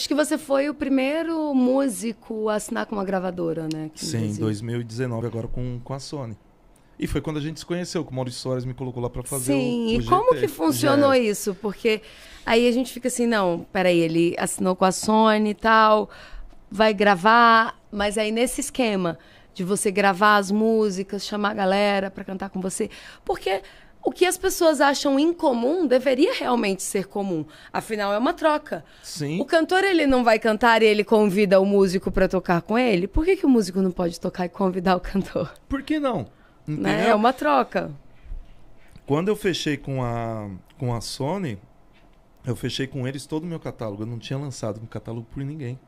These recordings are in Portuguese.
Acho que você foi o primeiro músico a assinar com uma gravadora, né? Sim, em 2019, agora com, com a Sony. E foi quando a gente se conheceu, que o Maurício Soares me colocou lá para fazer Sim, o, Sim, e GT, como que funcionou isso? Porque aí a gente fica assim, não, peraí, ele assinou com a Sony e tal, vai gravar, mas aí nesse esquema de você gravar as músicas, chamar a galera para cantar com você, porque o que as pessoas acham incomum deveria realmente ser comum. Afinal, é uma troca. Sim. O cantor ele não vai cantar e ele convida o músico para tocar com ele. Por que, que o músico não pode tocar e convidar o cantor? Por que não? Né? É uma troca. Quando eu fechei com a, com a Sony, eu fechei com eles todo o meu catálogo. Eu não tinha lançado um catálogo por ninguém.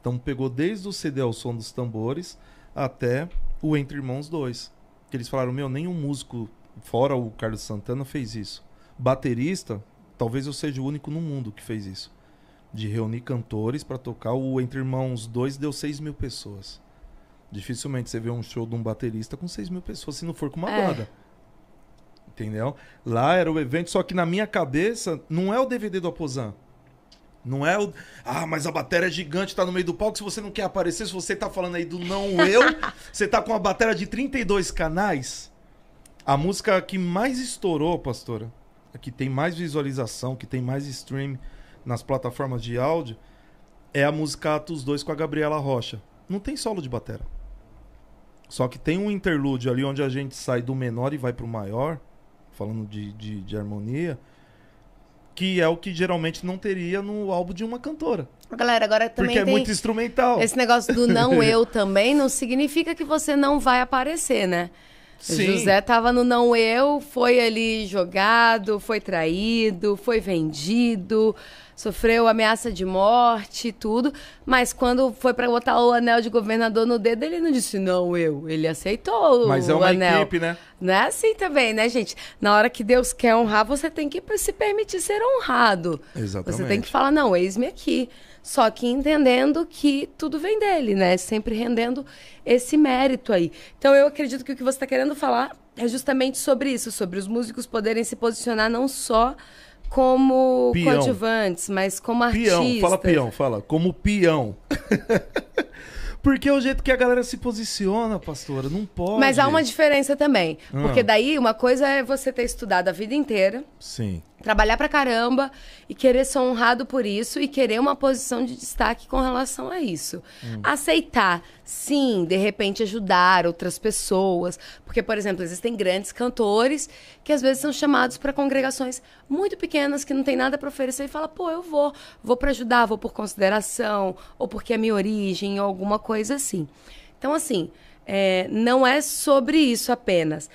Então pegou desde o CD ao som dos tambores até o Entre Irmãos 2. Que eles falaram, meu, nenhum músico fora o Carlos Santana, fez isso. Baterista, talvez eu seja o único no mundo que fez isso. De reunir cantores para tocar o Entre Irmãos 2 deu 6 mil pessoas. Dificilmente você vê um show de um baterista com 6 mil pessoas, se não for com uma é. banda. Entendeu? Lá era o evento, só que na minha cabeça não é o DVD do Aposan. Não é o. Ah, mas a bateria é gigante, tá no meio do palco. Se você não quer aparecer, se você tá falando aí do não eu, você tá com uma bateria de 32 canais. A música que mais estourou, pastora, que tem mais visualização, que tem mais stream nas plataformas de áudio, é a música Atos 2 com a Gabriela Rocha. Não tem solo de batera. Só que tem um interlúdio ali onde a gente sai do menor e vai pro maior, falando de, de, de harmonia, que é o que geralmente não teria no álbum de uma cantora. Galera, agora também. Porque é muito instrumental. Esse negócio do não eu também não significa que você não vai aparecer, né? Sim. José tava no não eu, foi ali jogado, foi traído, foi vendido, sofreu ameaça de morte, tudo. Mas quando foi para botar o anel de governador no dedo, ele não disse não eu, ele aceitou mas é o é uma anel. equipe, né? Não é assim também, né, gente? Na hora que Deus quer honrar, você tem que se permitir ser honrado. Exatamente. Você tem que falar, não, eis-me aqui. Só que entendendo que tudo vem dele, né? Sempre rendendo esse mérito aí. Então eu acredito que o que você está querendo falar é justamente sobre isso, sobre os músicos poderem se posicionar não só como peão. coadjuvantes, mas como artistas. pião fala pião fala. Como peão. Porque é o jeito que a galera se posiciona, pastora, não pode. Mas há uma diferença também. Ah. Porque daí uma coisa é você ter estudado a vida inteira. Sim trabalhar pra caramba e querer ser honrado por isso e querer uma posição de destaque com relação a isso. Hum. Aceitar, sim, de repente ajudar outras pessoas, porque por exemplo, existem grandes cantores que às vezes são chamados para congregações muito pequenas que não tem nada para oferecer e fala: "Pô, eu vou, vou para ajudar, vou por consideração ou porque é minha origem ou alguma coisa assim". Então assim, é, não é sobre isso apenas,